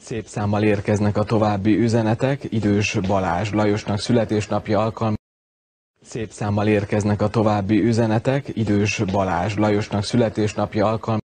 Szép számmal érkeznek a további üzenetek. Idős Balázs Lajosnak születésnapja alkalmával. Szép számmal érkeznek a további üzenetek. Idős Balázs Lajosnak születésnapja alkalmával.